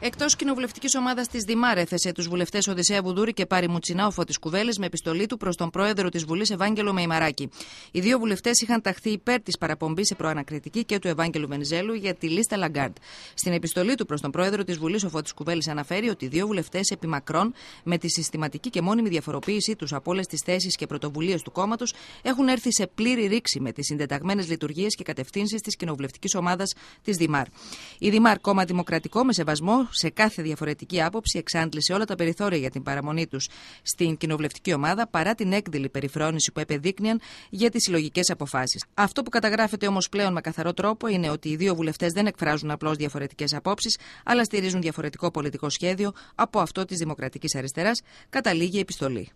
Εκτός κοινοβουλευτικής ομάδας της Δημάρ έθεσε τους βουλευτές Οδυσσέα Βουδούρη και Πάρη Μουτσινά ο Φώτης Κουβέλης με επιστολή του προς τον πρόεδρο της Βουλής Ευάγγελο Μεϊμαράκη. Οι δύο βουλευτές είχαν ταχθεί υπέρ της παραπομπής σε προανακριτική και του Ευάγγελου Βενιζέλου για τη λίστα Λαγκάρντ. Στην επιστολή του προς τον πρόεδρο της Βουλής ο Φώτης Κουβέλης αναφέρει ότι οι δύο βουλευτές επιμακρών με τη συστηματική και μόνιμη διαφοροποίησή τους από όλες τις θέσεις και πρωτοβουλίες του κόμματος έχουν έρθει σε πλήρη ρήξη με τις συντεταγμένες λειτουργίες και κατευθύνσεις της κοινοβουλευτικής ομάδας της Δημάρ. Η Δημάρ, κόμμα δημοκρατικό με σεβασμό σε κάθε διαφορετική άποψη εξάντλησε όλα τα περιθώρια για την παραμονή τους στην κοινοβουλευτική ομάδα παρά την έκδηλη περιφρόνηση που επεδείκνυαν για τις συλλογικές αποφάσεις. Αυτό που καταγράφεται όμως πλέον με καθαρό τρόπο είναι ότι οι δύο βουλευτές δεν εκφράζουν απλώς διαφορετικές απόψεις, αλλά στηρίζουν διαφορετικό πολιτικό σχέδιο από αυτό της Δημοκρατικής Αριστεράς, καταλήγει η επιστολή.